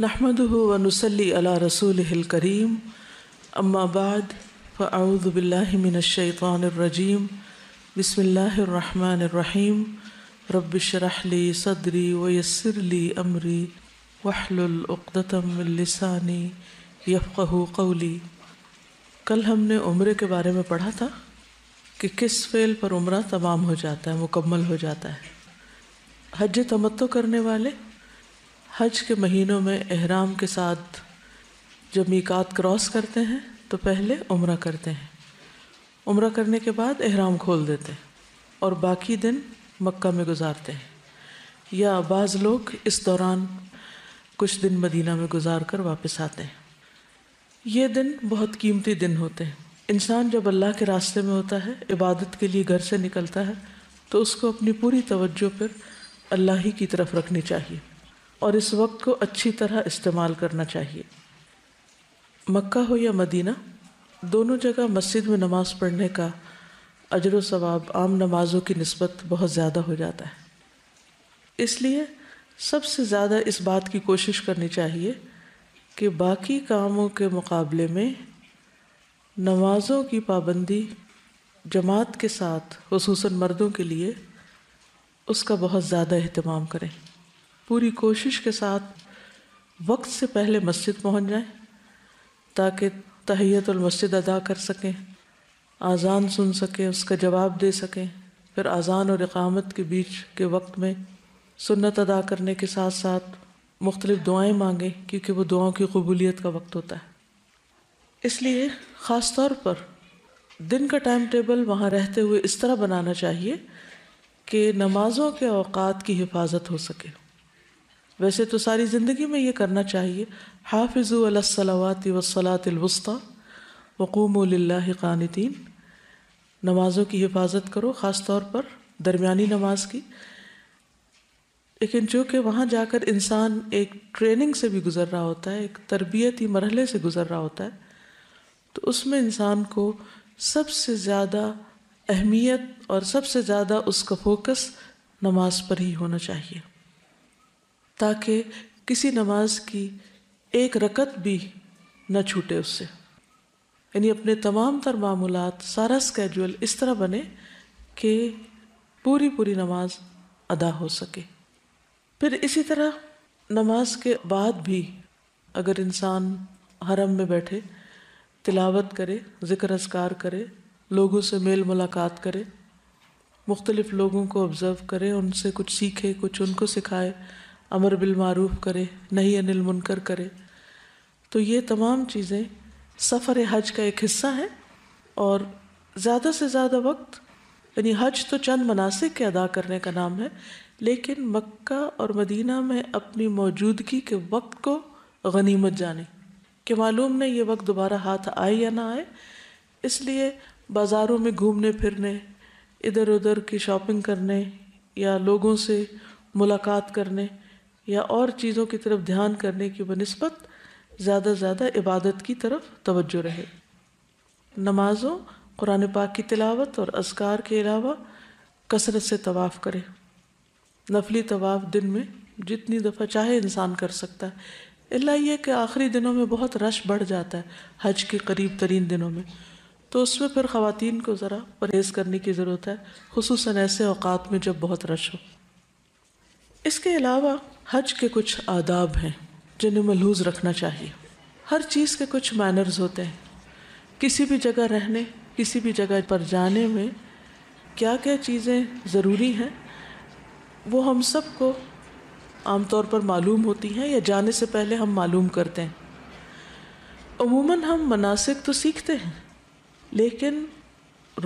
नहमद अला रसूल करीम अम्माबाद फ़ाऊदबिल्लिमिनशैतरजीम बसमीम रबशरहली सदरी वयसरली अमरी वहलतमलसानी यफ़ू कौली कल हमने उम्र के बारे में पढ़ा था कि किस फेल पर उम्र तमाम हो जाता है मुकम्मल हो जाता है हज तमत्तो करने वाले हज के महीनों में अहराम के साथ जब मीकात क्रॉस करते हैं तो पहले उम्र करते हैं उम्र करने के बाद अहराम खोल देते हैं और बाकी दिन मक्का में गुजारते हैं या बाज़ लोग इस दौरान कुछ दिन मदीना में गुजार कर वापस आते हैं ये दिन बहुत कीमती दिन होते हैं इंसान जब अल्लाह के रास्ते में होता है इबादत के लिए घर से निकलता है तो उसको अपनी पूरी तवज्जो पर अल्लाह ही की तरफ रखनी चाहिए और इस वक्त को अच्छी तरह इस्तेमाल करना चाहिए मक्का हो या मदीना दोनों जगह मस्जिद में नमाज़ पढ़ने का अजर सवाब आम नमाज़ों की नस्बत बहुत ज़्यादा हो जाता है इसलिए सबसे ज़्यादा इस बात की कोशिश करनी चाहिए कि बाकी कामों के मुकाबले में नमाज़ों की पाबंदी जमात के साथ खसूस मर्दों के लिए उसका बहुत ज़्यादा अहतमाम करें पूरी कोशिश के साथ वक्त से पहले मस्जिद पहुंच जाए ताकि तहैतुल मस्जिद अदा कर सकें आज़ान सुन सकें उसका जवाब दे सकें फिर आज़ान और इकामत के बीच के वक्त में सुन्नत अदा करने के साथ साथ मुख्तलिफ़ दुआएं मांगें क्योंकि वो दुआओं की कबूलियत का वक्त होता है इसलिए ख़ास तौर पर दिन का टाइम टेबल वहाँ रहते हुए इस तरह बनाना चाहिए कि नमाज़ों के अवकात की हिफाजत हो सके वैसे तो सारी ज़िंदगी में ये करना चाहिए हाफिज़ुलसलावात वसलातवस्ता वक़ूम क़ानतीन नमाज़ों की हिफाजत करो ख़ास तौर पर दरमियानी नमाज की लेकिन चूँकि वहाँ जाकर इंसान एक ट्रेनिंग से भी गुज़र रहा होता है एक तरबियती मरहले से गुज़र रहा होता है तो उसमें इंसान को सबसे ज़्यादा अहमियत और सबसे ज़्यादा उसका फोकस नमाज पर ही होना चाहिए ताकि किसी नमाज की एक रकत भी न छूटे उससे यानी अपने तमाम तर मामूलत सारा स्केजुअल इस तरह बने कि पूरी पूरी नमाज अदा हो सके फिर इसी तरह नमाज के बाद भी अगर इंसान हरम में बैठे तिलावत करे ज़िक्र असकार करे लोगों से मेल मुलाकात करे मुख्तलिफ़ लोगों को ऑब्ज़र्व करे उनसे कुछ सीखे कुछ उनको सिखाए अमर बिल मारूफ करे नहीं अनिल मुनकर करे तो ये तमाम चीज़ें सफ़र हज का एक हिस्सा है और ज़्यादा से ज़्यादा वक्त यानी हज तो चंद मनासिक के अदा करने का नाम है लेकिन मक्का और मदीना में अपनी मौजूदगी के वक्त को गनीमत जाने कि मालूम नहीं ये वक्त दोबारा हाथ आए या ना आए इसलिए बाज़ारों में घूमने फिरने इधर उधर की शॉपिंग करने या लोगों से मुलाकात करने या और चीज़ों की तरफ ध्यान करने की बनस्बत ज़्यादा ज़्यादा इबादत की तरफ तवज्जो रहे नमाजों कुरान पाक की तिलावत और असकार के अलावा कसरत से तवाफ़ करें नफली तवाफ़ दिन में जितनी दफ़ा चाहे इंसान कर सकता है अल्ला यह कि आखिरी दिनों में बहुत रश बढ़ जाता है हज के करीब तरीन दिनों में तो उसमें फिर ख़वान को ज़रा परहेज़ करने की ज़रूरत है खसूस ऐसे औक़ात में जब बहुत रश हो इसके अलावा हज के कुछ आदाब हैं जिन्हें मलहूज रखना चाहिए हर चीज़ के कुछ मैनर्स होते हैं किसी भी जगह रहने किसी भी जगह पर जाने में क्या क्या चीज़ें ज़रूरी हैं वो हम सबको तौर पर मालूम होती हैं या जाने से पहले हम मालूम करते हैं अमूमन हम मनासिक तो सीखते हैं लेकिन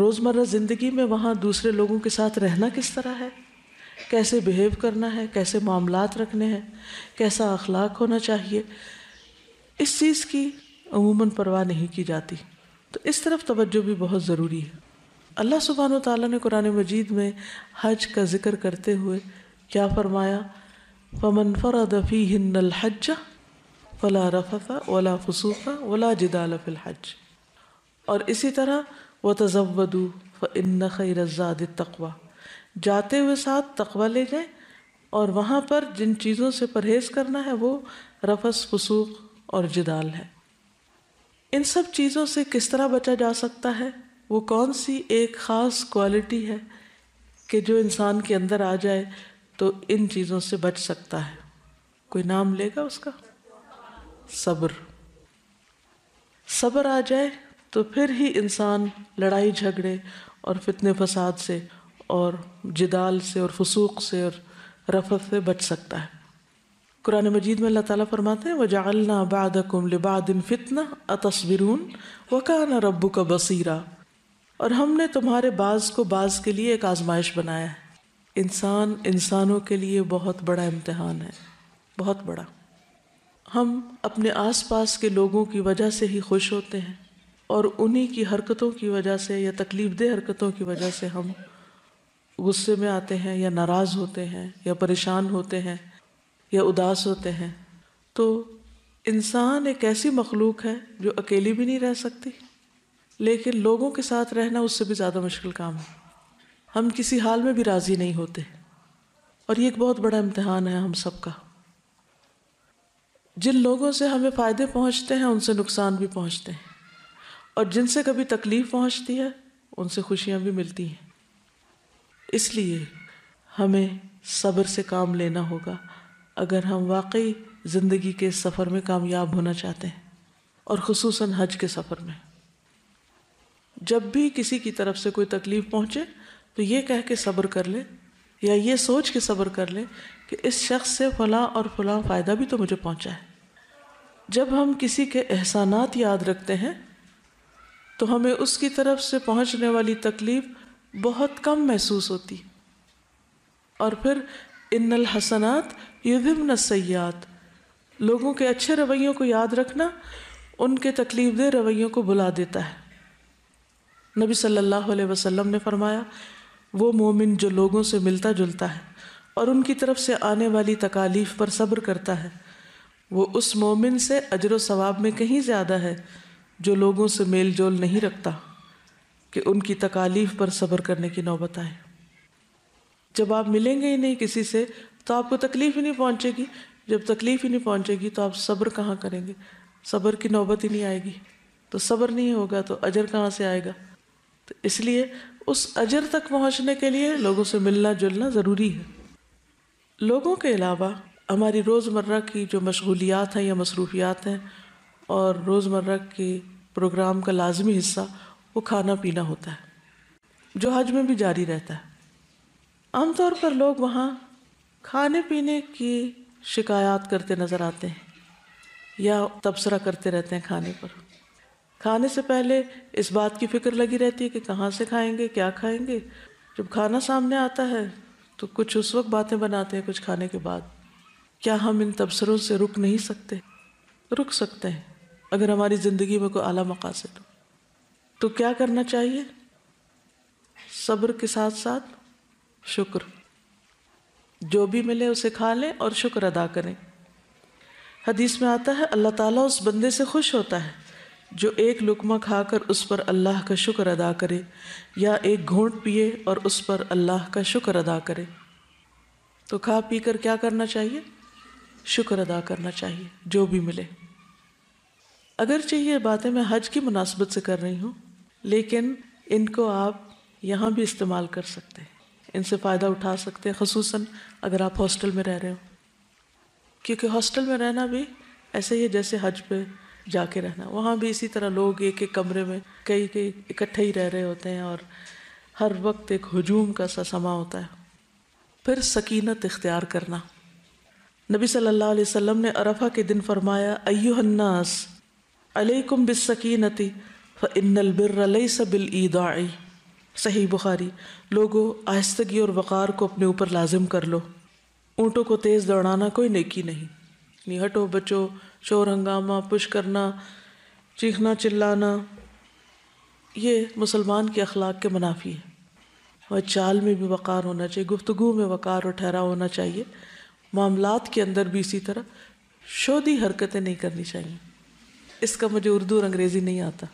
रोज़मर्रा ज़िंदगी में वहाँ दूसरे लोगों के साथ रहना किस तरह है कैसे बिहेव करना है कैसे मामलात रखने हैं कैसा अखलाक होना चाहिए इस चीज़ की अमूमन परवाह नहीं की जाती तो इस तरफ तोज्जो भी बहुत ज़रूरी है अल्लाह सुबहान ताली ने कुरान मजीद में हज का जिक्र करते हुए क्या फरमाया फमन फ़रदफ़ी हिन्न हज वला रफ़ा वला फसूफ़ा वला जिदाल फिल हज और इसी तरह व तज़वदू फ़ इन खैरजाद तकवा जाते हुए साथ तकवा ले जाएं और वहाँ पर जिन चीज़ों से परहेज करना है वो रफस फसूख और जिदाल है इन सब चीज़ों से किस तरह बचा जा सकता है वो कौन सी एक ख़ास क्वालिटी है कि जो इंसान के अंदर आ जाए तो इन चीज़ों से बच सकता है कोई नाम लेगा उसका सब्र सब्र आ जाए तो फिर ही इंसान लड़ाई झगड़े और फितने फसाद से और जिदाल से और फसूक से और रफत से बच सकता है कुरान मजीद में अल्लाह ताला फरमाते हैं वजालना बादकुम लिबादिन फितना अतस्बिरून वकाना रब्बू का बसीरा और हमने तुम्हारे बाज को बाज के लिए एक आजमाइश बनाया है इंसान इंसानों के लिए बहुत बड़ा इम्तहान है बहुत बड़ा हम अपने आस पास के लोगों की वजह से ही खुश होते हैं और उन्हीं की हरकतों की वजह से या तकलीफ दह हरकतों की वजह से हम गुस्से में आते हैं या नाराज़ होते हैं या परेशान होते हैं या उदास होते हैं तो इंसान एक ऐसी मखलूक है जो अकेली भी नहीं रह सकती लेकिन लोगों के साथ रहना उससे भी ज़्यादा मुश्किल काम है हम किसी हाल में भी राज़ी नहीं होते और ये एक बहुत बड़ा इम्तहान है हम सब का जिन लोगों से हमें फ़ायदे पहुँचते हैं उनसे नुकसान भी पहुँचते हैं और जिनसे कभी तकलीफ़ पहुँचती है उनसे खुशियाँ भी मिलती हैं इसलिए हमें सब्र से काम लेना होगा अगर हम वाकई ज़िंदगी के सफ़र में कामयाब होना चाहते हैं और खसूस हज के सफ़र में जब भी किसी की तरफ से कोई तकलीफ़ पहुँचे तो ये कह के सब्र कर ले या ये सोच के सब्र कर ले कि इस शख्स से फलां और फलां फ़ायदा भी तो मुझे पहुँचा है जब हम किसी के एहसानात याद रखते हैं तो हमें उसकी तरफ से पहुँचने वाली तकलीफ़ बहुत कम महसूस होती और फिर इन्नल हसनात न सयात लोगों के अच्छे रवैयों को याद रखना उनके तकलीफ दे रवैयों को भुला देता है नबी सल्लल्लाहु अलैहि वसल्लम ने फरमाया वो मोमिन जो लोगों से मिलता जुलता है और उनकी तरफ से आने वाली तकालीफ पर सब्र करता है वो उस मोमिन से अजर व सवाब में कहीं ज़्यादा है जो लोगों से मेल जोल नहीं रखता कि उनकी तकालीफ पर सब्र करने की नौबत आए जब आप मिलेंगे ही नहीं किसी से तो आपको तकलीफ ही नहीं पहुंचेगी जब तकलीफ ही नहीं पहुंचेगी तो आप सब्र कहाँ करेंगे सब्र की नौबत ही नहीं आएगी तो सब्र नहीं होगा तो अजर कहाँ से आएगा तो इसलिए उस अजर तक पहुंचने के लिए लोगों से मिलना जुलना ज़रूरी है लोगों के अलावा हमारी रोज़मर्रा की जो मशगूलियात हैं या मसरूफियात हैं और रोज़मर्रा के प्रोग्राम का लाजमी हिस्सा वो खाना पीना होता है जो हज में भी जारी रहता है आमतौर पर लोग वहाँ खाने पीने की शिकायत करते नज़र आते हैं या तबसरा करते रहते हैं खाने पर खाने से पहले इस बात की फ़िक्र लगी रहती है कि कहाँ से खाएंगे क्या खाएंगे जब खाना सामने आता है तो कुछ उस वक्त बातें बनाते हैं कुछ खाने के बाद क्या हम इन तबसरों से रुक नहीं सकते रुक सकते हैं अगर हमारी ज़िंदगी में कोई आला मकासद हो तो क्या करना चाहिए सब्र के साथ साथ शुक्र जो भी मिले उसे खा लें और शुक्र अदा करें हदीस में आता है अल्लाह ताला उस बंदे से खुश होता है जो एक लुकमा खाकर उस पर अल्लाह का शुक्र अदा करे या एक घोंट पिए और उस पर अल्लाह का शुक्र अदा करे तो खा पी कर क्या करना चाहिए शुक्र अदा करना चाहिए जो भी मिले अगरचे चाहिए बातें मैं हज की मुनासबत से कर रही हूँ लेकिन इनको आप यहाँ भी इस्तेमाल कर सकते हैं इनसे फ़ायदा उठा सकते हैं खसूस अगर आप हॉस्टल में रह रहे हो क्योंकि हॉस्टल में रहना भी ऐसे ही जैसे हज पे जाके रहना वहाँ भी इसी तरह लोग एक एक कमरे में कई कई इकट्ठे ही रह रहे होते हैं और हर वक्त एक हजूम का सा समा होता है फिर सकीनत इख्तियार करना नबी सल्लल्लाहु अलैहि वसल्लम ने अरफा के दिन फरमाया अयुहन्नास अलैकुम बिस सकीनती फ़िनबिर सबिल ईदाई सही बुखारी लोगो आहिस्तगी और वक़ार को अपने ऊपर लाजिम कर लो ऊँटों को तेज़ दौड़ाना कोई नेकी नहीं निहटो बचो शोर हंगामा पुश करना चीखना चिल्लाना ये मुसलमान के अखलाक के मुनाफी है और चाल में भी वक़ार होना चाहिए गुफ्तगु में वक़ार और ठहरा होना चाहिए मामलात के अंदर भी इसी तरह शोधी हरकतें नहीं करनी चाहिए इसका मुझे उर्दू और अंग्रेज़ी नहीं आता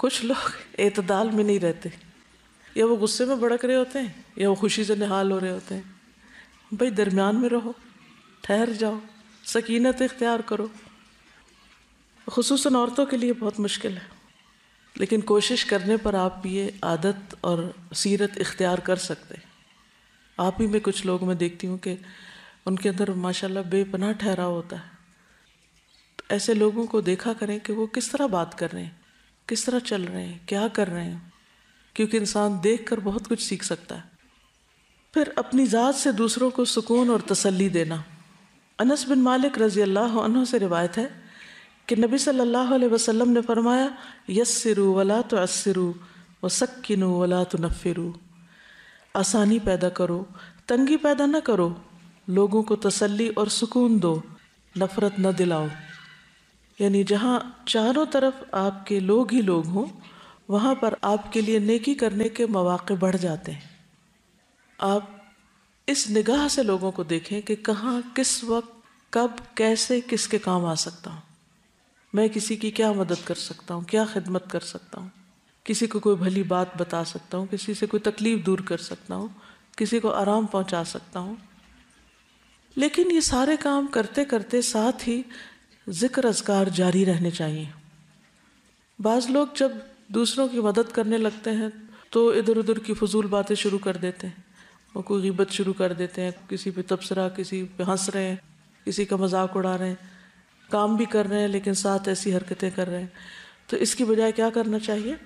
कुछ लोग एतदाल में नहीं रहते या वो गुस्से में भड़क रहे होते हैं या वो खुशी से निहाल हो रहे होते हैं भाई दरमियान में रहो ठहर जाओ सकीनत इख्तियार करो खसूस औरतों के लिए बहुत मुश्किल है लेकिन कोशिश करने पर आप ये आदत और सीरत इख्तियार कर सकते हैं आप ही में कुछ लोग मैं देखती हूँ कि उनके अंदर माशाल्लाह बेपनाह ठहराव होता है तो ऐसे लोगों को देखा करें कि वो किस तरह बात कर रहे हैं किस तरह चल रहे हैं क्या कर रहे हैं क्योंकि इंसान देख कर बहुत कुछ सीख सकता है फिर अपनी ज़ात से दूसरों को सुकून और तसल्ली देना अनस बिन मालिक रजी अल्लाह अनु से रिवायत है कि नबी सल्लल्लाहु अलैहि वसल्लम ने फरमाया यस्सिरु वला तो अस्सिरु व सक्किन वला तो नफ़िरु आसानी पैदा करो तंगी पैदा ना करो लोगों को तसल्ली और सुकून दो नफ़रत न दिलाओ यानी जहाँ चारों तरफ आपके लोग ही लोग हों वहाँ पर आपके लिए नेकी करने के मौाक़े बढ़ जाते हैं आप इस निगाह से लोगों को देखें कि कहाँ किस वक्त कब कैसे किसके काम आ सकता हूँ मैं किसी की क्या मदद कर सकता हूँ क्या खिदमत कर सकता हूँ किसी को कोई भली बात बता सकता हूँ किसी से कोई तकलीफ़ दूर कर सकता हूँ किसी को आराम पहुँचा सकता हूँ लेकिन ये सारे काम करते करते साथ ही ज़िक्र असकार जारी रहने चाहिए बाज़ लोग जब दूसरों की मदद करने लगते हैं तो इधर उधर की फजूल बातें शुरू कर देते हैं और कोई गिबत शुरू कर देते हैं किसी पे तबसरा किसी पे हंस रहे हैं किसी का मजाक उड़ा रहे हैं काम भी कर रहे हैं लेकिन साथ ऐसी हरकतें कर रहे हैं तो इसकी बजाय क्या करना चाहिए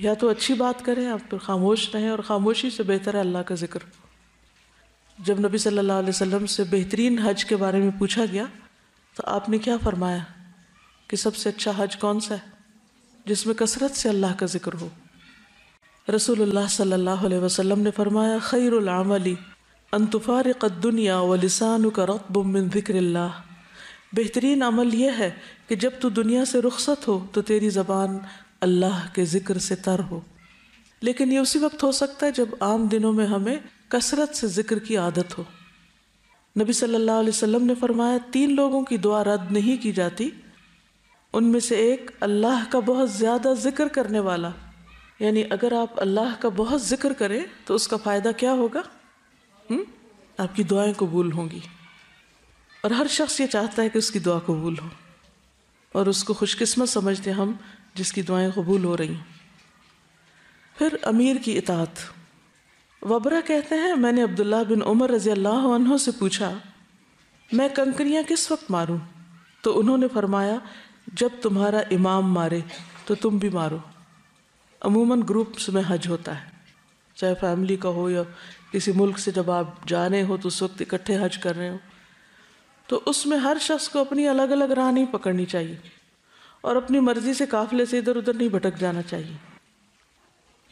या तो अच्छी बात करें आप फिर खामोश रहें और ख़ामोशी से बेहतर है अल्लाह का ज़िक्र जब नबी सल्लल्लाहु अलैहि वसल्लम से बेहतरीन हज के बारे में पूछा गया तो आपने क्या फरमाया कि सबसे अच्छा हज कौन सा है जिसमें कसरत से अल्लाह का जिक्र हो रसूलुल्लाह सल्लल्लाहु अलैहि वसल्लम ने फरमाया खैरमली अनतुफ़ारक़ुनिया व लिसान का रतबुमिन ज़िक्र बेहतरीन अमल यह है कि जब तू दुनिया से रुखसत हो तो तेरी ज़बान अल्लाह के ज़िक्र से तर हो लेकिन ये उसी वक्त हो सकता है जब आम दिनों में हमें कसरत से ज़िक्र की आदत हो नबी सल्लल्लाहु अलैहि वसल्लम ने फरमाया तीन लोगों की दुआ रद्द नहीं की जाती उनमें से एक अल्लाह का बहुत ज़्यादा जिक्र करने वाला यानी अगर आप अल्लाह का बहुत जिक्र करें तो उसका फ़ायदा क्या होगा हुँ? आपकी दुआएं कबूल होंगी और हर शख्स ये चाहता है कि उसकी दुआ कबूल हो और उसको खुशकिस्मत समझते हम जिसकी दुआएं कबूल हो रही फिर अमीर की इतात वबरा कहते हैं मैंने अब्दुल्ला बिन उमर रजी अल्लाह से पूछा मैं कंकरियाँ किस वक्त मारूं तो उन्होंने फरमाया जब तुम्हारा इमाम मारे तो तुम भी मारो अमूमन ग्रुप्स में हज होता है चाहे फैमिली का हो या किसी मुल्क से जब आप जा रहे हो तो उस वक्त इकट्ठे हज कर रहे हो तो उसमें हर शख्स को अपनी अलग अलग राह नहीं पकड़नी चाहिए और अपनी मर्ज़ी से काफ़िले से इधर उधर नहीं भटक जाना चाहिए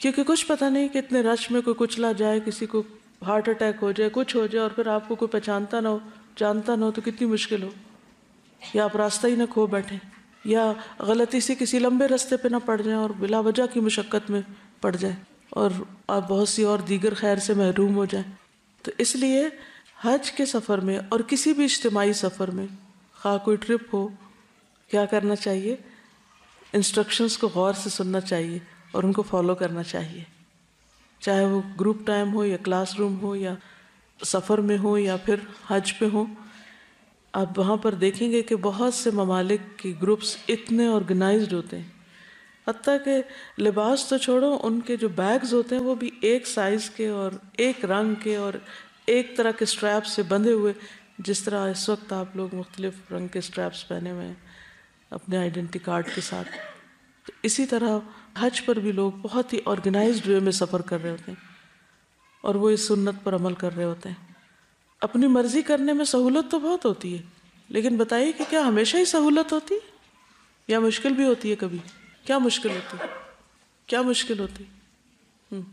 क्योंकि कुछ पता नहीं कि इतने रश में कोई कुचला जाए किसी को हार्ट अटैक हो जाए कुछ हो जाए और फिर आपको कोई पहचानता ना हो जानता ना हो तो कितनी मुश्किल हो या आप रास्ता ही ना खो बैठें या गलती से किसी लंबे रास्ते पे ना पड़ जाएं और बिला वजह की मशक्क़त में पड़ जाएं और आप बहुत सी और दीगर खैर से महरूम हो जाएं तो इसलिए हज के सफ़र में और किसी भी इज्तमाही सफ़र में खा कोई ट्रिप हो क्या करना चाहिए इंस्ट्रक्शंस को गौर से सुनना चाहिए और उनको फॉलो करना चाहिए चाहे वो ग्रुप टाइम हो या क्लासरूम हो या सफ़र में हो या फिर हज पे हो आप वहाँ पर देखेंगे कि बहुत से ममालिक के ग्रुप्स इतने ऑर्गेनाइज्ड होते हैं हती के लिबास तो छोड़ो उनके जो बैग्स होते हैं वो भी एक साइज़ के और एक रंग के और एक तरह के स्ट्रैप से बंधे हुए जिस तरह इस वक्त आप लोग मुख्तलिफ रंग के स्ट्रैप्स पहने हुए हैं अपने आइडेंटी कार्ड के साथ तो इसी तरह हज पर भी लोग बहुत ही ऑर्गेनाइज्ड वे में सफ़र कर रहे होते हैं और वो इस सुन्नत पर अमल कर रहे होते हैं अपनी मर्ज़ी करने में सहूलत तो बहुत होती है लेकिन बताइए कि क्या हमेशा ही सहूलत होती है या मुश्किल भी होती है कभी क्या मुश्किल होती है क्या मुश्किल होती है हम्म।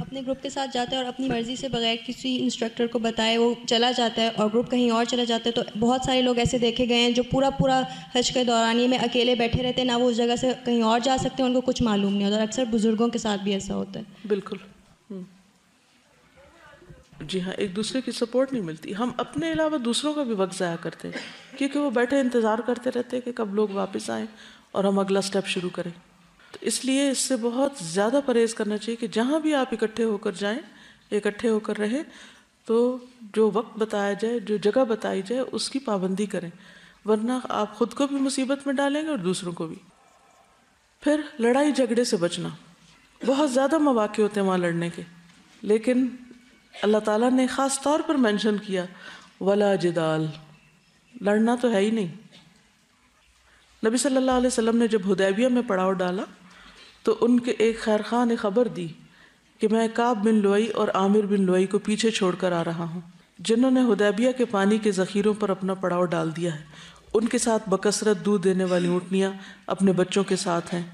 अपने ग्रुप के साथ जाता है और अपनी मर्ज़ी से बगैर किसी इंस्ट्रक्टर को बताए वो चला जाता है और ग्रुप कहीं और चला जाता है तो बहुत सारे लोग ऐसे देखे गए हैं जो पूरा पूरा हज के दौरान ये में अकेले बैठे रहते हैं ना वो उस जगह से कहीं और जा सकते हैं उनको कुछ मालूम नहीं होता और अक्सर बुज़ुर्गों के साथ भी ऐसा होता है बिल्कुल हम्म। जी हाँ एक दूसरे की सपोर्ट नहीं मिलती हम अपने अलावा दूसरों का भी वक्त ज़ाया करते हैं क्योंकि वो बैठे इंतज़ार करते रहते हैं कि कब लोग वापस आएँ और हम अगला स्टेप शुरू करें तो इसलिए इससे बहुत ज़्यादा परहेज करना चाहिए कि जहाँ भी आप इकट्ठे होकर जाएं इकट्ठे होकर रहें तो जो वक्त बताया जाए जो जगह बताई जाए उसकी पाबंदी करें वरना आप खुद को भी मुसीबत में डालेंगे और दूसरों को भी फिर लड़ाई झगड़े से बचना बहुत ज़्यादा मौाक़े होते हैं वहाँ लड़ने के लेकिन अल्लाह ताला ने ख़ास तौर पर मेंशन किया वला जिदाल लड़ना तो है ही नहीं नबी सल्लल्लाहु अलैहि वसल्लम ने जब हदैबिया में पड़ाव डाला तो उनके एक खैर खां ने खबर दी कि मैं काब बिन लोई और आमिर बिन लोई को पीछे छोड़कर आ रहा हूँ जिन्होंने हदैबिया के पानी के ज़ख़ीरों पर अपना पड़ाव डाल दिया है उनके साथ बकसरत दूध देने वाली ऊँटनियाँ अपने बच्चों के साथ हैं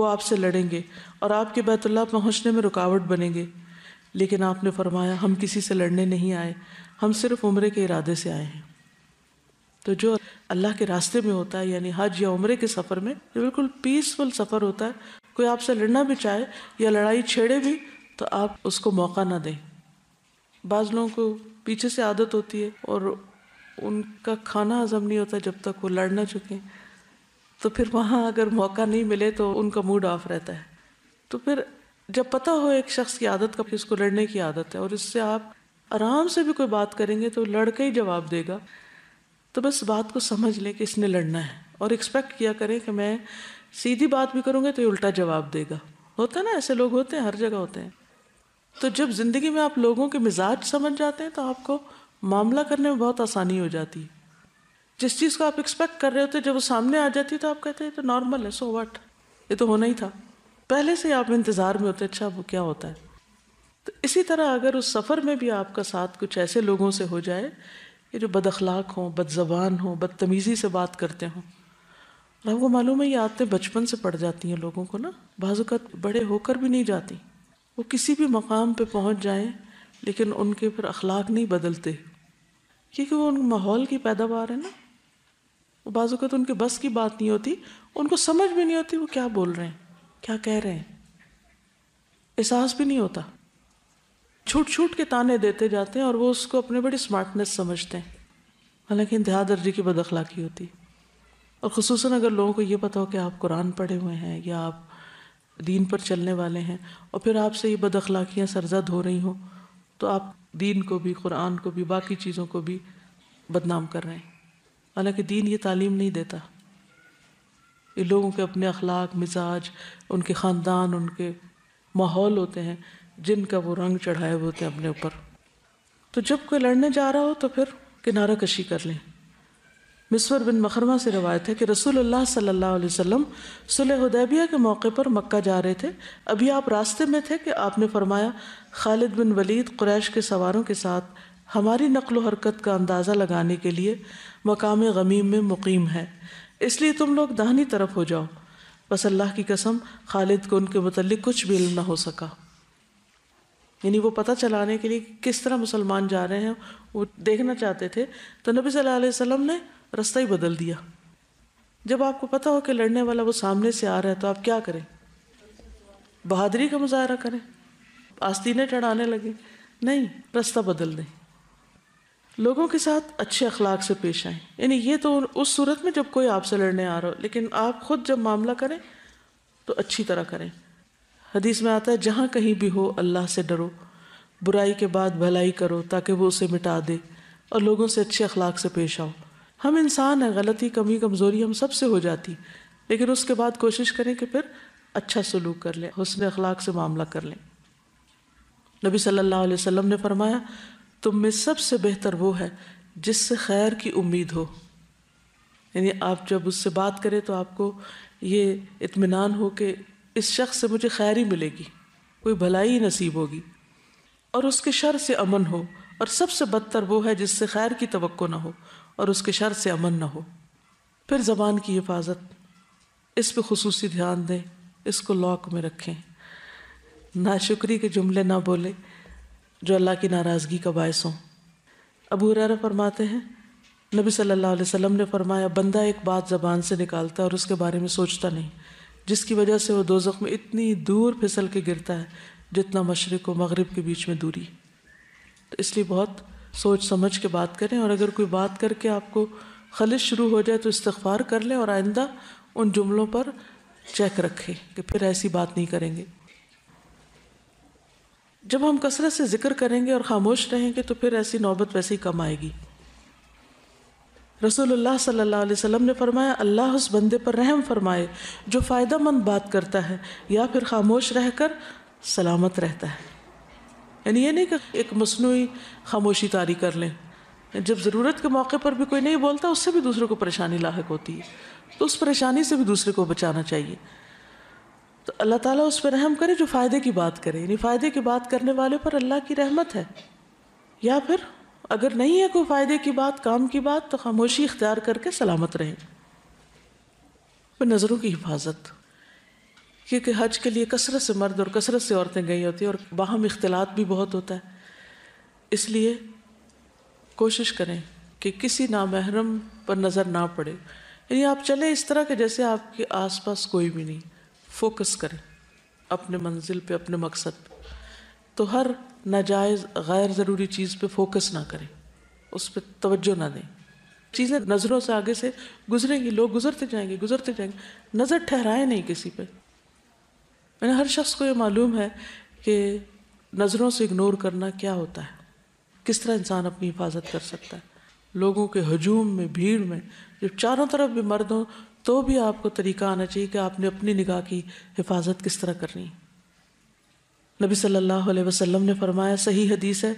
वो आपसे लड़ेंगे और आपके बैतुल्ला पहुँचने में रुकावट बनेंगे लेकिन आपने फरमाया हम किसी से लड़ने नहीं आए हम सिर्फ उम्र के इरादे से आए हैं तो जो अल्लाह के रास्ते में होता है यानी हज या उम्र के सफ़र में बिल्कुल पीसफुल सफ़र होता है कोई आपसे लड़ना भी चाहे या लड़ाई छेड़े भी तो आप उसको मौका ना दें बाज लोगों को पीछे से आदत होती है और उनका खाना हजम नहीं होता जब तक वो लड़ ना चुके तो फिर वहाँ अगर मौका नहीं मिले तो उनका मूड ऑफ रहता है तो फिर जब पता हो एक शख्स की आदत का उसको लड़ने की आदत है और इससे आप आराम से भी कोई बात करेंगे तो लड़का ही जवाब देगा तो बस बात को समझ लें कि इसने लड़ना है और एक्सपेक्ट किया करें कि मैं सीधी बात भी करोगे तो ये उल्टा जवाब देगा होता है ना ऐसे लोग होते हैं हर जगह होते हैं तो जब ज़िंदगी में आप लोगों के मिजाज समझ जाते हैं तो आपको मामला करने में बहुत आसानी हो जाती है जिस चीज़ को आप एक्सपेक्ट कर रहे होते जब वो सामने आ जाती है तो आप कहते हैं तो नॉर्मल है सो वट ये तो होना ही था पहले से आप इंतज़ार में होते अच्छा वो क्या होता है तो इसी तरह अगर उस सफ़र में भी आपका साथ कुछ ऐसे लोगों से हो जाए ये जो अखलाक हों बदजबान हों बदतमीज़ी से बात करते हों और हमको मालूम है ये आदतें बचपन से पड़ जाती हैं लोगों को ना बाजुकत बड़े होकर भी नहीं जाती वो किसी भी मकाम पे पहुंच जाएं लेकिन उनके फिर अखलाक नहीं बदलते क्योंकि वो उन माहौल की पैदावार है ना वो बाजुकत उनके बस की बात नहीं होती उनको समझ भी नहीं होती वो क्या बोल रहे हैं क्या कह रहे हैं एहसास भी नहीं होता छूट छूट के ताने देते जाते हैं और वो उसको अपने बड़ी स्मार्टनेस समझते हैं हालांकि इंतहा दर्जी की बदखलाकी होती है और खसूस अगर लोगों को ये पता हो कि आप कुरान पढ़े हुए हैं या आप दीन पर चलने वाले हैं और फिर आपसे ये बद अखलाकियाँ सरजद हो रही हों तो आप दीन को भी कुरान को भी बाकी चीज़ों को भी बदनाम कर रहे हैं हालांकि दीन ये तालीम नहीं देता ये लोगों के अपने अखलाक मिजाज उनके ख़ानदान उनके माहौल होते हैं जिनका वो रंग चढ़ाए हुए होते हैं अपने ऊपर तो जब कोई लड़ने जा रहा हो तो फिर किनारा कशी कर लें मिसवर बिन मखरमा से रवायत है कि रसूलुल्लाह सल्लल्लाहु अलैहि वसल्लम सुलह हुदैबिया के मौके पर मक्का जा रहे थे अभी आप रास्ते में थे कि आपने फरमाया खालिद बिन वलीद क्रैश के सवारों के साथ हमारी नकलो हरकत का अंदाज़ा लगाने के लिए मकाम गमीम में मुकीम है इसलिए तुम लोग दाहनी तरफ हो जाओ बस अल्लाह की कसम खालिद को उनके मतलब कुछ भी ना हो सका यानी वो पता चलाने के लिए किस तरह मुसलमान जा रहे हैं वो देखना चाहते थे तो नबी सल्लल्लाहु अलैहि वसल्लम ने रास्ता ही बदल दिया जब आपको पता हो कि लड़ने वाला वो सामने से आ रहा है तो आप क्या करें बहादुरी का मुजाहरा करें आस्तीने चढ़ाने लगे नहीं रास्ता बदल दें लोगों के साथ अच्छे अखलाक से पेश आए यानी ये तो उस सूरत में जब कोई आपसे लड़ने आ रहा हो लेकिन आप खुद जब मामला करें तो अच्छी तरह करें हदीस में आता है जहाँ कहीं भी हो अल्लाह से डरो बुराई के बाद भलाई करो ताकि वो उसे मिटा दे और लोगों से अच्छे अखलाक से पेश आओ हम इंसान हैं गलती कमी कमज़ोरी हम सबसे हो जाती लेकिन उसके बाद कोशिश करें कि फिर अच्छा सलूक कर लें हसन अखलाक से मामला कर लें नबी सल्लल्लाहु अलैहि वसल्लम ने फरमाया तुम में सबसे बेहतर वो है जिससे खैर की उम्मीद हो यानी आप जब उससे बात करें तो आपको ये इतमान हो कि इस शख्स से मुझे खैर ही मिलेगी कोई भलाई नसीब होगी और उसके शर से अमन हो और सबसे बदतर वो है जिससे खैर की तो ना हो और उसके शर से अमन न हो फिर ज़बान की हिफाजत इस पर खसूस ध्यान दें इसको लॉक में रखें ना शुक्री के जुमले ना बोले जो अल्लाह की नाराज़गी का बायस हों अबू हुरैरा फरमाते हैं नबी सल्लल्लाहु अलैहि वसल्लम ने फरमाया बंदा एक बात ज़बान से निकालता है और उसके बारे में सोचता नहीं जिसकी वजह से वो दो ज़ख्म इतनी दूर फिसल के गिरता है जितना मशरक़ व मगरब के बीच में दूरी तो इसलिए बहुत सोच समझ के बात करें और अगर कोई बात करके आपको खलिश शुरू हो जाए तो इस्तार कर लें और आइंदा उन जुमलों पर चेक रखें कि फिर ऐसी बात नहीं करेंगे जब हम कसरत से जिक्र करेंगे और ख़ामोश रहेंगे तो फिर ऐसी नौबत वैसे ही कम आएगी रसूलुल्लाह सल्लल्लाहु अलैहि वसल्लम ने फरमाया अल्लाह उस बंदे पर रहम फरमाए जो फ़ायदा मंद बात करता है या फिर खामोश रहकर सलामत रहता है यानी ये नहीं कि एक मसनू खामोशी तारी कर लें जब ज़रूरत के मौके पर भी कोई नहीं बोलता उससे भी दूसरों को परेशानी लाक होती है तो उस परेशानी से भी दूसरे को बचाना चाहिए तो अल्लाह ताली उस पर रहम करे जो फ़ायदे की बात करे यानी फ़ायदे की बात करने वाले पर अल्लाह की रहमत है या फिर अगर नहीं है कोई फ़ायदे की बात काम की बात तो खामोशी इख्तियार करके सलामत रहें नज़रों की हिफाजत क्योंकि हज के लिए कसरत से मर्द और कसरत से औरतें गई होती हैं और बाहम इख्तलात भी बहुत होता है इसलिए कोशिश करें कि किसी नामहरम पर नज़र ना पड़े यानी आप चले इस तरह के जैसे आपके आस पास कोई भी नहीं फोकस करें अपने मंजिल पर अपने मकसद पर तो हर नाजायज़ गैर ज़रूरी चीज़ पर फोकस ना करें उस पर तवज्जो ना दें चीज़ें नज़रों से आगे से गुजरेंगी लोग गुजरते जाएंगे गुजरते जाएंगे नज़र ठहराए नहीं किसी पर मैंने हर शख्स को ये मालूम है कि नज़रों से इग्नोर करना क्या होता है किस तरह इंसान अपनी हिफाजत कर सकता है लोगों के हजूम में भीड़ में जब चारों तरफ भी मर्द हों तो भी आपको तरीका आना चाहिए कि आपने अपनी निगाह की हिफाजत किस तरह करनी नबी सल्लल्लाहु अलैहि वसल्लम ने फरमाया सही हदीस है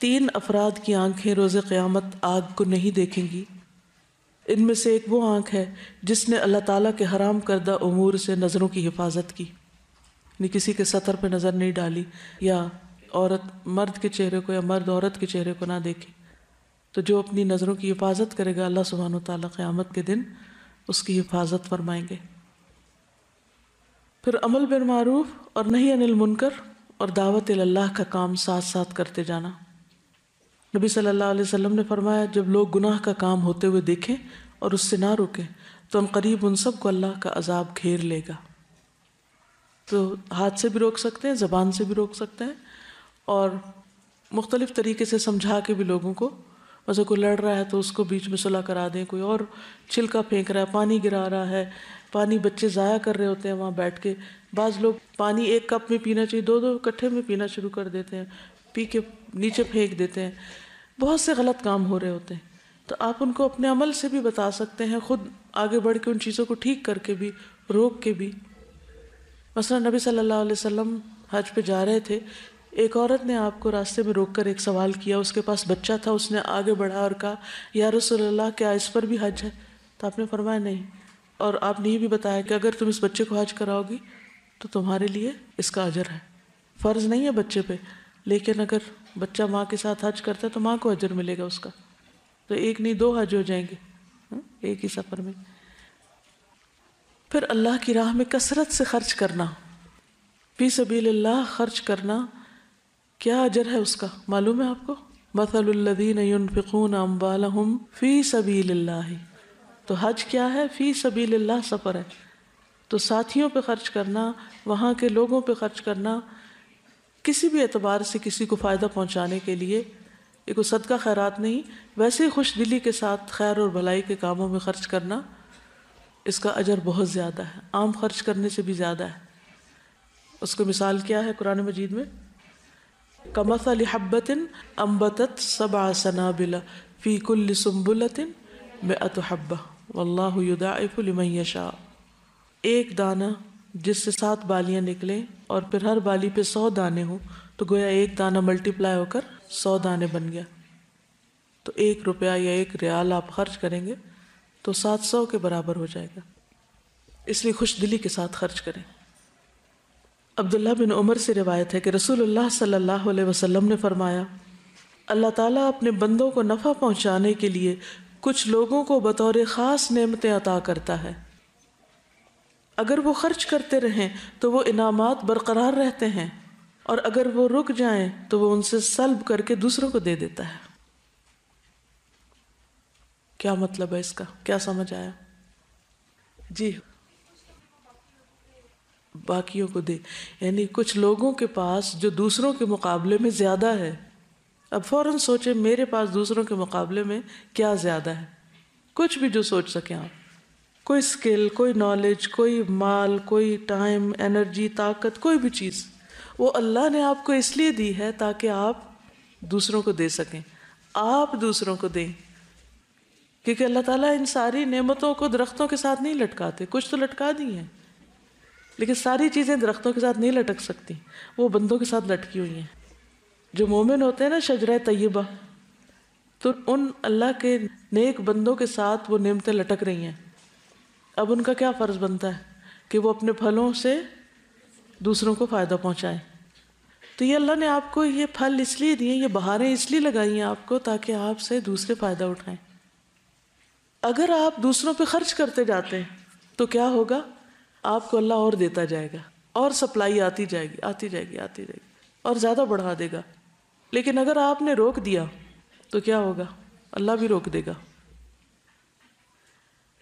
तीन अफराद की आंखें रोज़ क़्यामत आग को नहीं देखेंगी इनमें से एक वो आंख है जिसने अल्लाह ताला के हराम करदा अमूर से नज़रों की हिफाजत की ने किसी के सतर पे नज़र नहीं डाली या औरत मर्द के चेहरे को या मर्द औरत के चेहरे को ना देखे तो जो अपनी नज़रों की हिफाजत करेगा अल्लाह सुबहान ताली क़्यामत के दिन उसकी हिफाजत फरमाएंगे फिर अमल बिन मारूफ और नहीं अनिल मुनकर और दावत अल्लाह का काम साथ साथ करते जाना नबी सल्लल्लाहु अलैहि वसल्लम ने फरमाया जब लोग गुनाह का काम होते हुए देखें और उससे ना रुकें तो हम करीब उन सब को अल्लाह का अजाब घेर लेगा तो हाथ से भी रोक सकते हैं ज़बान से भी रोक सकते हैं और मुख्तलिफ तरीके से समझा के भी लोगों को वैसे कोई लड़ रहा है तो उसको बीच में सुलह करा दें कोई और छिलका फेंक रहा है पानी गिरा रहा है पानी बच्चे ज़ाया कर रहे होते हैं वहाँ बैठ के बाद लोग पानी एक कप में पीना चाहिए दो दो कट्ठे में पीना शुरू कर देते हैं पी के नीचे फेंक देते हैं बहुत से गलत काम हो रहे होते हैं तो आप उनको अपने अमल से भी बता सकते हैं ख़ुद आगे बढ़ के उन चीज़ों को ठीक करके भी रोक के भी मसला नबी सल्लल्लाहु अलैहि वसल्लम हज पे जा रहे थे एक औरत ने आपको रास्ते में रोककर एक सवाल किया उसके पास बच्चा था उसने आगे बढ़ा और कहा या रसोल्ला क्या इस पर भी हज है तो आपने फरमाया नहीं और आपने ये भी बताया कि अगर तुम इस बच्चे को हज कराओगी तो तुम्हारे लिए इसका अजर है फ़र्ज़ नहीं है बच्चे पर लेकिन अगर बच्चा माँ के साथ हज करता है तो माँ को अजर मिलेगा उसका तो एक नहीं दो हज हो जाएंगे हाँ? एक ही सफ़र में फिर अल्लाह की राह में कसरत से खर्च करना फी सबील अल्लाह खर्च करना क्या अजर है उसका मालूम है आपको मसलद्दीन अम्बाल फ़ी अल्लाह तो हज क्या है फ़ी अल्लाह सफ़र है तो साथियों पे खर्च करना वहाँ के लोगों पे खर्च करना किसी भी एतबार से किसी को फ़ायदा पहुँचाने के लिए एक सदका ख़ैरत नहीं वैसे ही खुश दिली के साथ खैर और भलाई के कामों में खर्च करना इसका अजर बहुत ज़्यादा है आम खर्च करने से भी ज़्यादा है उसको मिसाल क्या है कुरान मजीद में कमसल हब्बतिन अम्बतत सब आसना बिला फ़ीकुल्ल सुम्बुलतिन में अतहब्बा वल्लादाफ़ुलमैशा एक दाना जिससे सात बालियां निकलें और फिर हर बाली पे सौ दाने हों तो गोया एक दाना मल्टीप्लाई होकर सौ दाने बन गया तो एक रुपया या एक रियाल आप खर्च करेंगे तो सात सौ के बराबर हो जाएगा इसलिए खुश दिली के साथ खर्च करें अब्दुल्ला बिन उमर से रिवायत है कि रसूलुल्लाह सल्लल्लाहु अलैहि वसल्लम ने फरमाया अल्लाह ताला अपने बंदों को नफ़ा पहुंचाने के लिए कुछ लोगों को बतौर ख़ास नेमतें अता करता है अगर वो खर्च करते रहें तो वो इनामात बरकरार रहते हैं और अगर वो रुक जाएं तो वो उनसे सल्ब करके दूसरों को दे देता है क्या मतलब है इसका क्या समझ आया जी बाकियों को दे यानी कुछ लोगों के पास जो दूसरों के मुकाबले में ज़्यादा है अब फौरन सोचें मेरे पास दूसरों के मुकाबले में क्या ज़्यादा है कुछ भी जो सोच सकें आप कोई स्किल कोई नॉलेज कोई माल कोई टाइम एनर्जी ताकत कोई भी चीज़ वो अल्लाह ने आपको इसलिए दी है ताकि आप दूसरों को दे सकें आप दूसरों को दें क्योंकि अल्लाह ताला इन सारी नेमतों को दरख्तों के साथ नहीं लटकाते कुछ तो लटका दी हैं लेकिन सारी चीज़ें दरख्तों के साथ नहीं लटक सकती वो बंदों के साथ लटकी हुई हैं जो मोमिन होते हैं ना शजर तय्यबा तो उन अल्लाह के नेक बंदों के साथ वो नेमतें लटक रही हैं अब उनका क्या फ़र्ज़ बनता है कि वो अपने फलों से दूसरों को फ़ायदा पहुँचाएँ तो ये अल्लाह ने आपको ये फल इसलिए दिए ये बहारें इसलिए लगाई हैं आपको ताकि आपसे दूसरे फ़ायदा उठाएँ अगर आप दूसरों पे खर्च करते जाते हैं तो क्या होगा आपको अल्लाह और देता जाएगा और सप्लाई आती जाएगी आती जाएगी आती जाएगी और ज़्यादा बढ़ा देगा लेकिन अगर आपने रोक दिया तो क्या होगा अल्लाह भी रोक देगा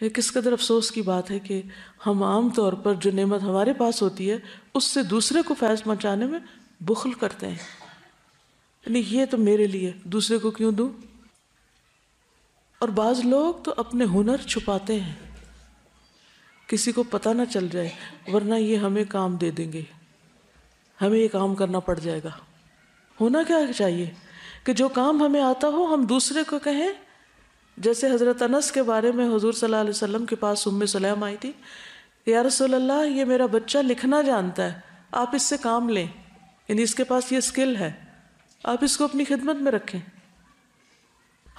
ये किस कदर अफसोस की बात है कि हम आम तौर पर जो नेमत हमारे पास होती है उससे दूसरे को फैस मचाने में बुखल करते हैं यानी ये तो मेरे लिए दूसरे को क्यों दूँ और बाज लोग तो अपने हुनर छुपाते हैं किसी को पता ना चल जाए वरना ये हमें काम दे देंगे हमें ये काम करना पड़ जाएगा होना क्या चाहिए कि जो काम हमें आता हो हम दूसरे को कहें जैसे हज़रत अनस के बारे में हजूर सल्लल्लाहु अलैहि वसल्लम के पास उम्म सलेम आई थी या रसोल्ला ये मेरा बच्चा लिखना जानता है आप इससे काम लें यानी इसके पास ये स्किल है आप इसको अपनी खिदमत में रखें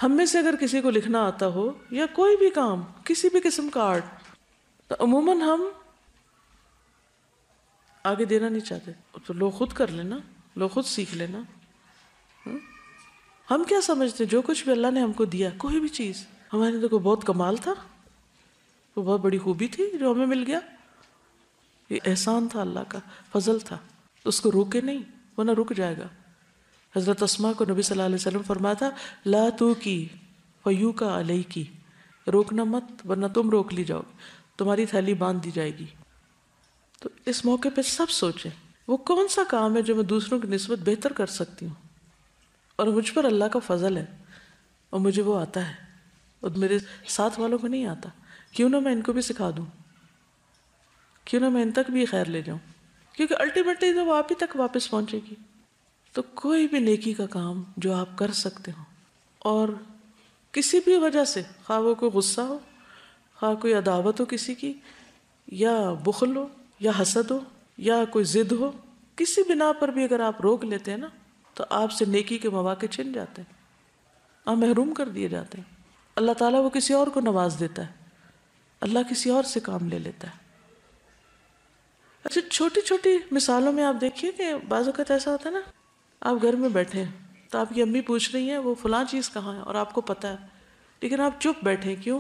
हम में से अगर किसी को लिखना आता हो या कोई भी काम किसी भी किस्म का आर्ट तो अमूमन हम आगे देना नहीं चाहते तो लोग खुद कर लेना लोग खुद सीख लेना हम्म? हम क्या समझते हैं जो कुछ भी अल्लाह ने हमको दिया कोई भी चीज़ हमारे देखो तो बहुत कमाल था वो बहुत बड़ी खूबी थी जो हमें मिल गया ये एहसान था अल्लाह का फजल था उसको रोके नहीं वरना रुक जाएगा हज़रत अस्मा को नबी सल अलैहि फरमाया था ला तू की फयू का अलई की रोकना मत वरना तुम रोक ली जाओगे तुम्हारी थैली बांध दी जाएगी तो इस मौके पे सब सोचें वो कौन सा काम है जो मैं दूसरों की नस्बत बेहतर कर सकती हूँ और मुझ पर अल्लाह का फजल है और मुझे वो आता है और मेरे साथ वालों को नहीं आता क्यों ना मैं इनको भी सिखा दूँ क्यों ना मैं इन तक भी खैर ले जाऊँ क्योंकि अल्टीमेटली तो वो आप ही तक वापस पहुँचेगी तो कोई भी नेकी का काम जो आप कर सकते हो और किसी भी वजह से खा वो कोई गुस्सा हो खा कोई अदावत हो किसी की या बुखल हो या हसद हो या कोई ज़िद हो किसी बिना पर भी अगर आप रोक लेते हैं ना तो आपसे नेकी के मौाक़े छिन जाते हैं आप महरूम कर दिए जाते हैं अल्लाह ताला वो किसी और को नवाज देता है अल्लाह किसी और से काम ले लेता है अच्छा छोटी छोटी मिसालों में आप देखिए कि बाज़त ऐसा होता है ना आप घर में बैठे हैं तो आपकी अम्मी पूछ रही हैं वो फलां चीज़ कहाँ है और आपको पता है लेकिन आप चुप बैठे क्यों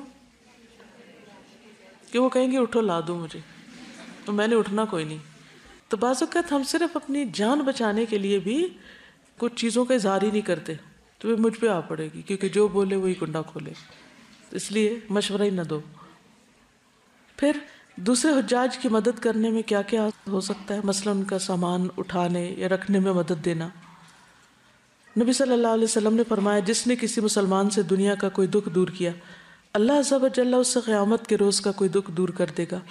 कि वो कहेंगे उठो ला दो मुझे तो मैंने उठना कोई नहीं तो बाज़त हम सिर्फ अपनी जान बचाने के लिए भी कुछ चीज़ों का इजहार ही नहीं करते तो वे मुझ पर आ पड़ेगी क्योंकि जो बोले वही कुंडा खोले तो इसलिए मशवरा ही ना दो फिर दूसरे हजाज की मदद करने में क्या क्या हो सकता है मसलन उनका सामान उठाने या रखने में मदद देना नबी सल्लल्लाहु अलैहि वसल्लम ने फरमाया जिसने किसी मुसलमान से दुनिया का कोई दुख दूर किया अल्लाह जल्ला उससे क़्यामत के रोज़ का कोई दुख दूर कर देगा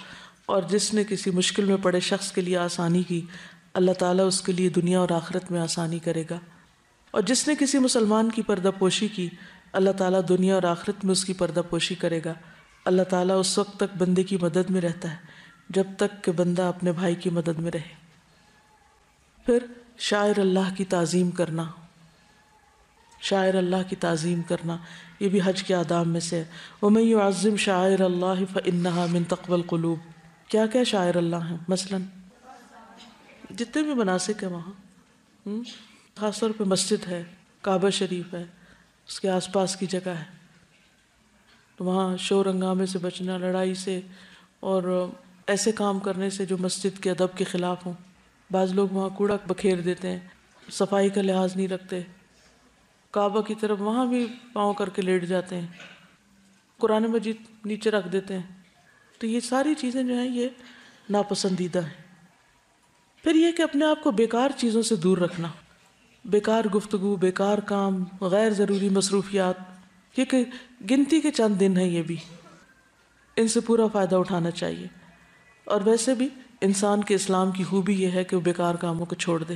और जिसने किसी मुश्किल में पड़े शख्स के लिए आसानी की अल्लाह ताला उसके लिए दुनिया और आखरत में आसानी करेगा और जिसने किसी मुसलमान की पर्दापोशी की अल्लाह ताला दुनिया और आखरत में उसकी पर्दापोशी करेगा अल्लाह ताला उस वक्त तक बंदे की मदद में रहता है जब तक कि बंदा अपने भाई की मदद में रहे फिर शायर अल्लाह की ताज़ीम करना शायर अल्लाह की ताज़ीम करना ये भी हज के आदाम में से है वमन आज़िम शायर अल्लाह फ़न्ना मिन तकबल क़लूब क्या क्या शायर अल्लाह हैं मसलन जितने भी मनासिक हैं वहाँ हम्म, ख़ास तौर पर मस्जिद है काबा शरीफ है उसके आसपास की जगह है तो वहाँ शोर हंगामे से बचना लड़ाई से और ऐसे काम करने से जो मस्जिद के अदब के ख़िलाफ़ हों बाज़ लोग वहाँ कूड़ा बखेर देते हैं सफाई का लिहाज नहीं रखते काबा की तरफ वहाँ भी पाँव करके लेट जाते हैं कुरान मजीद नीचे रख देते हैं तो ये सारी चीज़ें जो हैं ये नापसंदीदा हैं फिर यह कि अपने आप को बेकार चीज़ों से दूर रखना बेकार गुफ्तु बेकार काम गैर ज़रूरी मसरूफियात क्योंकि गिनती के चंद दिन हैं ये भी इनसे पूरा फ़ायदा उठाना चाहिए और वैसे भी इंसान के इस्लाम की खूबी यह है कि वो बेकार कामों को छोड़ दे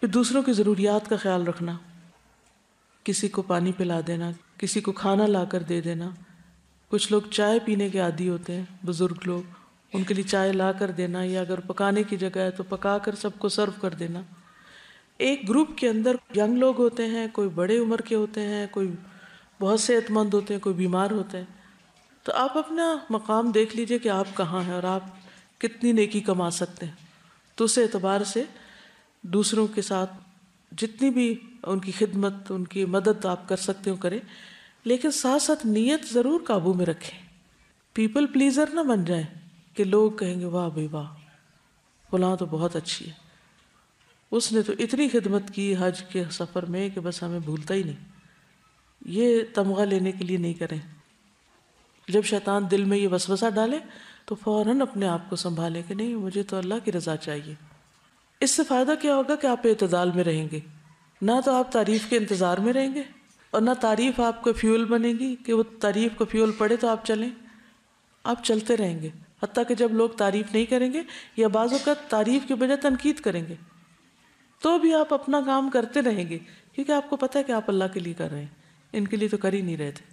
फिर दूसरों की ज़रूरियात का ख्याल रखना किसी को पानी पिला देना किसी को खाना ला कर दे देना कुछ लोग चाय पीने के आदि होते हैं बुज़ुर्ग लोग उनके लिए चाय ला कर देना या अगर पकाने की जगह है तो पका कर सबको सर्व कर देना एक ग्रुप के अंदर यंग लोग होते हैं कोई बड़े उम्र के होते हैं कोई बहुत सेहतमंद होते हैं कोई बीमार होते हैं तो आप अपना मकाम देख लीजिए कि आप कहाँ हैं और आप कितनी नेकी कमा सकते हैं तो उस एतबार से दूसरों के साथ जितनी भी उनकी खिदमत उनकी मदद आप कर सकते हो करें लेकिन साथ साथ नीयत ज़रूर काबू में रखें पीपल प्लीज़र ना बन जाए कि लोग कहेंगे वाह भाई वाह फलां तो बहुत अच्छी है उसने तो इतनी खिदमत की हज के सफ़र में कि बस हमें भूलता ही नहीं ये तमगा लेने के लिए नहीं करें जब शैतान दिल में ये वसवसा डाले तो फ़ौर अपने आप को संभालें कि नहीं मुझे तो अल्लाह की रज़ा चाहिए इससे फ़ायदा क्या होगा कि आप अतदाल में रहेंगे ना तो आप तारीफ़ के इंतज़ार में रहेंगे और ना तारीफ़ आपको फ्यूल बनेगी कि वो तारीफ़ को फ्यूल पड़े तो आप चलें आप चलते रहेंगे हती कि जब लोग तारीफ़ नहीं करेंगे या बाज़ों का तारीफ़ के बजाय तनकीद करेंगे तो भी आप अपना काम करते रहेंगे क्योंकि आपको पता है कि आप अल्लाह के लिए कर रहे हैं इनके लिए तो कर ही नहीं रहे थे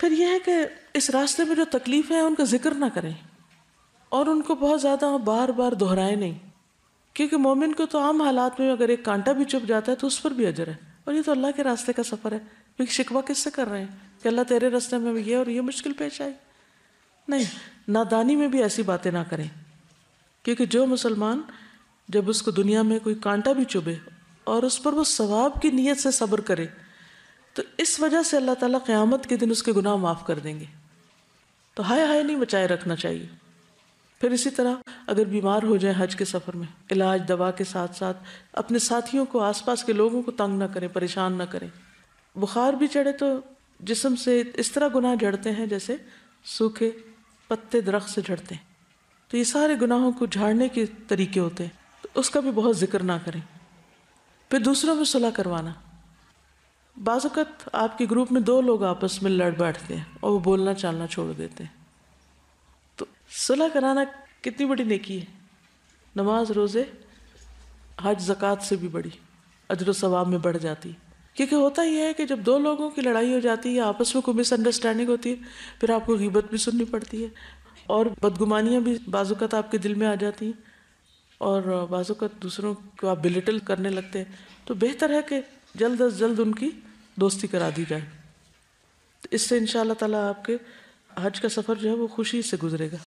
फिर यह है कि इस रास्ते में जो तकलीफ़ है उनका जिक्र ना करें और उनको बहुत ज़्यादा बार बार दोहराए नहीं क्योंकि मोमिन को तो आम हालात में अगर एक कांटा भी चुप जाता है तो उस पर भी अजर है और ये तो अल्लाह के रास्ते का सफ़र है तो क्योंकि शिकवा किससे कर रहे हैं कि अल्लाह तेरे रास्ते में ये और ये मुश्किल पेश आई नहीं नादानी में भी ऐसी बातें ना करें क्योंकि जो मुसलमान जब उसको दुनिया में कोई कांटा भी चुभे और उस पर वो सवाब की नीयत से सब्र करे तो इस वजह से अल्लाह ताला क़यामत के दिन उसके गुनाह माफ़ कर देंगे तो हाय हाय नहीं बचाए रखना चाहिए फिर इसी तरह अगर बीमार हो जाए हज के सफ़र में इलाज दवा के साथ साथ अपने साथियों को आसपास के लोगों को तंग ना करें परेशान ना करें बुखार भी चढ़े तो जिसम से इस तरह गुनाह झड़ते हैं जैसे सूखे पत्ते दरख्त से झड़ते हैं तो ये सारे गुनाहों को झाड़ने के तरीके होते हैं तो उसका भी बहुत जिक्र ना करें फिर दूसरों में सुलह करवाना बाज़त आपके ग्रुप में दो लोग आपस में लड़ बैठते हैं और वो बोलना चालना छोड़ देते हैं तो सलाह कराना कितनी बड़ी नेकी है नमाज रोज़े हज जक़ात से भी बड़ी अजर सवाब में बढ़ जाती है क्योंकि होता यह है कि जब दो लोगों की लड़ाई हो जाती है आपस में कोई मिसअंडरस्टैंडिंग होती है फिर आपको हिब्बत भी सुननी पड़ती है और बदगुमानियाँ भी बाजुक़त आपके दिल में आ जाती हैं और बाज़त दूसरों को आप बिलिटल करने लगते हैं तो बेहतर है कि जल्द अज जल्द उनकी दोस्ती करा दी जाए तो इससे इन ताला आपके हज का सफ़र जो है वो खुशी से गुजरेगा